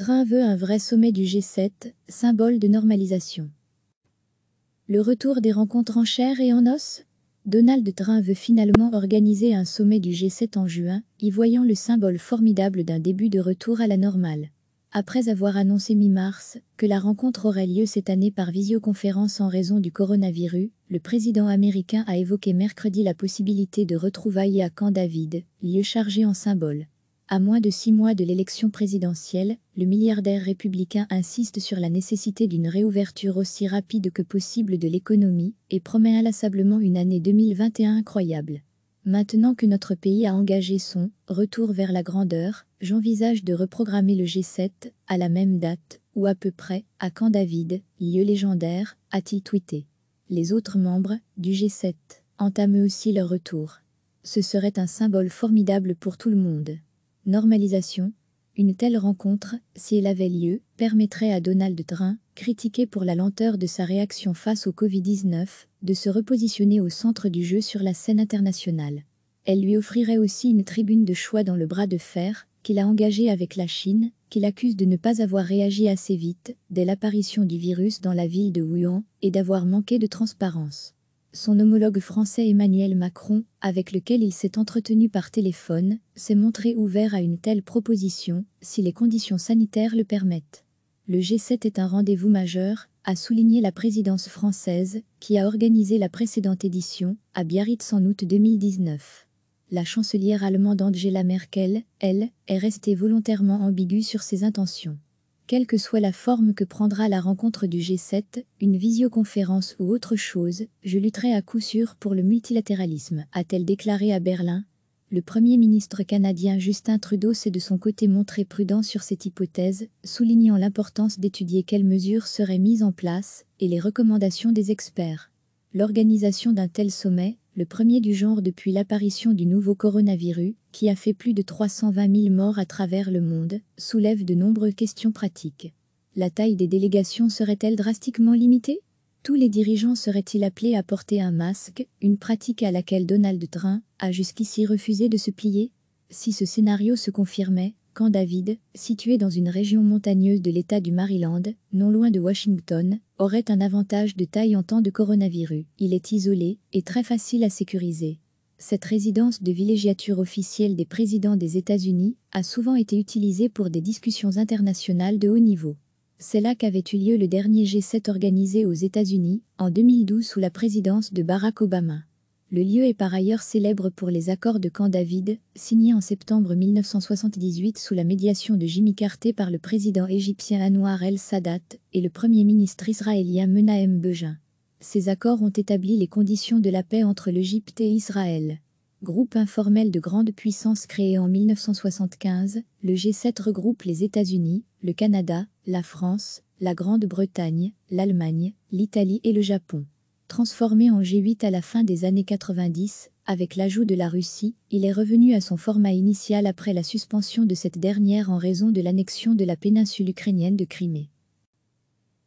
Drin veut un vrai sommet du G7, symbole de normalisation. Le retour des rencontres en chair et en os Donald Train veut finalement organiser un sommet du G7 en juin, y voyant le symbole formidable d'un début de retour à la normale. Après avoir annoncé mi-mars que la rencontre aurait lieu cette année par visioconférence en raison du coronavirus, le président américain a évoqué mercredi la possibilité de retrouvailles à Camp David, lieu chargé en symbole. À moins de six mois de l'élection présidentielle, le milliardaire républicain insiste sur la nécessité d'une réouverture aussi rapide que possible de l'économie et promet inlassablement une année 2021 incroyable. Maintenant que notre pays a engagé son retour vers la grandeur, j'envisage de reprogrammer le G7 à la même date, ou à peu près, à Camp David, lieu légendaire, a-t-il tweeté. Les autres membres du G7 entament aussi leur retour. Ce serait un symbole formidable pour tout le monde normalisation, une telle rencontre, si elle avait lieu, permettrait à Donald Trump, critiqué pour la lenteur de sa réaction face au Covid-19, de se repositionner au centre du jeu sur la scène internationale. Elle lui offrirait aussi une tribune de choix dans le bras de fer qu'il a engagé avec la Chine, qu'il accuse de ne pas avoir réagi assez vite dès l'apparition du virus dans la ville de Wuhan et d'avoir manqué de transparence son homologue français Emmanuel Macron, avec lequel il s'est entretenu par téléphone, s'est montré ouvert à une telle proposition, si les conditions sanitaires le permettent. Le G7 est un rendez-vous majeur, a souligné la présidence française, qui a organisé la précédente édition, à Biarritz en août 2019. La chancelière allemande Angela Merkel, elle, est restée volontairement ambiguë sur ses intentions quelle que soit la forme que prendra la rencontre du G7, une visioconférence ou autre chose, je lutterai à coup sûr pour le multilatéralisme, a-t-elle déclaré à Berlin. Le Premier ministre canadien Justin Trudeau s'est de son côté montré prudent sur cette hypothèse, soulignant l'importance d'étudier quelles mesures seraient mises en place et les recommandations des experts. L'organisation d'un tel sommet le premier du genre depuis l'apparition du nouveau coronavirus, qui a fait plus de 320 000 morts à travers le monde, soulève de nombreuses questions pratiques. La taille des délégations serait-elle drastiquement limitée Tous les dirigeants seraient-ils appelés à porter un masque, une pratique à laquelle Donald Trump a jusqu'ici refusé de se plier Si ce scénario se confirmait, quand David, situé dans une région montagneuse de l'État du Maryland, non loin de Washington, aurait un avantage de taille en temps de coronavirus. Il est isolé et très facile à sécuriser. Cette résidence de villégiature officielle des présidents des États-Unis a souvent été utilisée pour des discussions internationales de haut niveau. C'est là qu'avait eu lieu le dernier G7 organisé aux États-Unis en 2012 sous la présidence de Barack Obama. Le lieu est par ailleurs célèbre pour les accords de Camp David, signés en septembre 1978 sous la médiation de Jimmy Carter par le président égyptien Anwar el-Sadat et le premier ministre israélien Menahem Begin. Ces accords ont établi les conditions de la paix entre l'Égypte et Israël. Groupe informel de grande puissance créé en 1975, le G7 regroupe les États-Unis, le Canada, la France, la Grande-Bretagne, l'Allemagne, l'Italie et le Japon. Transformé en G8 à la fin des années 90, avec l'ajout de la Russie, il est revenu à son format initial après la suspension de cette dernière en raison de l'annexion de la péninsule ukrainienne de Crimée.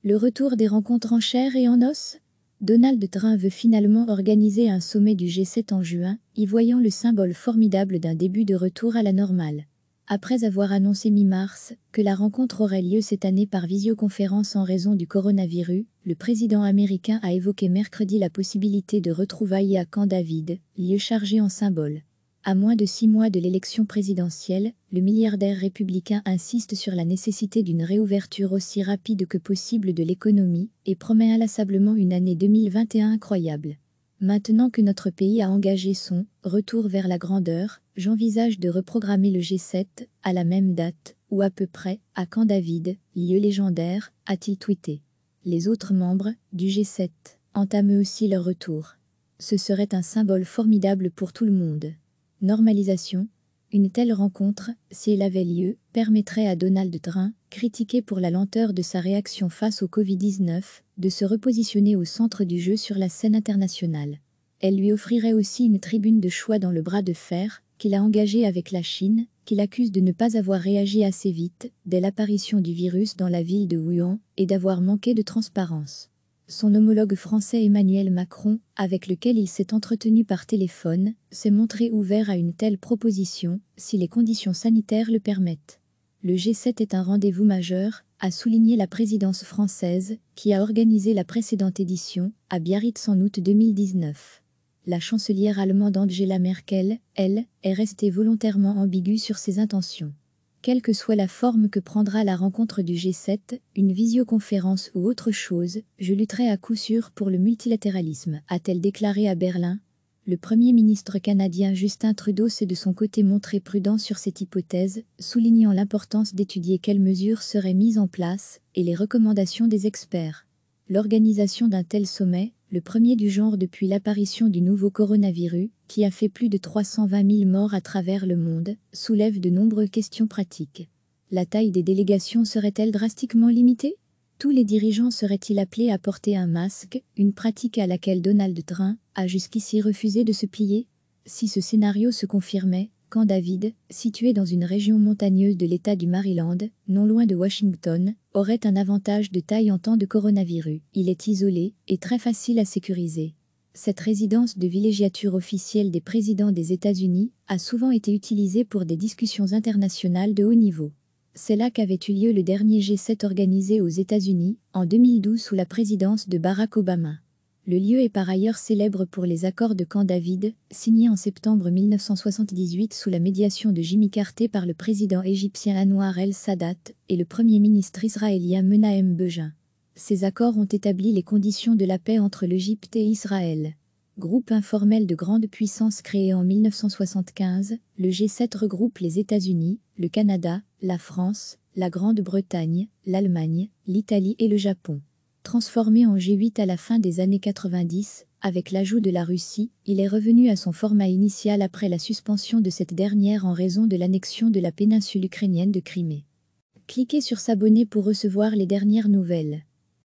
Le retour des rencontres en chair et en os Donald Trump veut finalement organiser un sommet du G7 en juin, y voyant le symbole formidable d'un début de retour à la normale. Après avoir annoncé mi-mars que la rencontre aurait lieu cette année par visioconférence en raison du coronavirus, le président américain a évoqué mercredi la possibilité de retrouvailles à Camp David, lieu chargé en symbole. À moins de six mois de l'élection présidentielle, le milliardaire républicain insiste sur la nécessité d'une réouverture aussi rapide que possible de l'économie et promet inlassablement une année 2021 incroyable. Maintenant que notre pays a engagé son retour vers la grandeur, j'envisage de reprogrammer le G7 à la même date, ou à peu près, à Camp David, lieu légendaire, a-t-il tweeté. Les autres membres du G7 entament aussi leur retour. Ce serait un symbole formidable pour tout le monde. Normalisation Une telle rencontre, si elle avait lieu, permettrait à Donald Trump, critiqué pour la lenteur de sa réaction face au Covid-19, de se repositionner au centre du jeu sur la scène internationale. Elle lui offrirait aussi une tribune de choix dans le bras de fer qu'il a engagé avec la Chine, qu'il accuse de ne pas avoir réagi assez vite dès l'apparition du virus dans la ville de Wuhan et d'avoir manqué de transparence. Son homologue français Emmanuel Macron, avec lequel il s'est entretenu par téléphone, s'est montré ouvert à une telle proposition, si les conditions sanitaires le permettent. Le G7 est un rendez-vous majeur, a souligné la présidence française, qui a organisé la précédente édition, à Biarritz en août 2019. La chancelière allemande Angela Merkel, elle, est restée volontairement ambiguë sur ses intentions. Quelle que soit la forme que prendra la rencontre du G7, une visioconférence ou autre chose, je lutterai à coup sûr pour le multilatéralisme, a-t-elle déclaré à Berlin, le Premier ministre canadien Justin Trudeau s'est de son côté montré prudent sur cette hypothèse, soulignant l'importance d'étudier quelles mesures seraient mises en place et les recommandations des experts. L'organisation d'un tel sommet, le premier du genre depuis l'apparition du nouveau coronavirus, qui a fait plus de 320 000 morts à travers le monde, soulève de nombreuses questions pratiques. La taille des délégations serait-elle drastiquement limitée tous les dirigeants seraient-ils appelés à porter un masque, une pratique à laquelle Donald Trump a jusqu'ici refusé de se plier Si ce scénario se confirmait, Camp David, situé dans une région montagneuse de l'État du Maryland, non loin de Washington, aurait un avantage de taille en temps de coronavirus. Il est isolé et très facile à sécuriser. Cette résidence de villégiature officielle des présidents des États-Unis a souvent été utilisée pour des discussions internationales de haut niveau. C'est là qu'avait eu lieu le dernier G7 organisé aux États-Unis, en 2012 sous la présidence de Barack Obama. Le lieu est par ailleurs célèbre pour les accords de Camp David, signés en septembre 1978 sous la médiation de Jimmy Carter par le président égyptien Anwar el-Sadat et le premier ministre israélien Menahem Begin. Ces accords ont établi les conditions de la paix entre l'Égypte et Israël. Groupe informel de grande puissance créé en 1975, le G7 regroupe les États-Unis, le Canada, la France, la Grande-Bretagne, l'Allemagne, l'Italie et le Japon. Transformé en G8 à la fin des années 90, avec l'ajout de la Russie, il est revenu à son format initial après la suspension de cette dernière en raison de l'annexion de la péninsule ukrainienne de Crimée. Cliquez sur s'abonner pour recevoir les dernières nouvelles.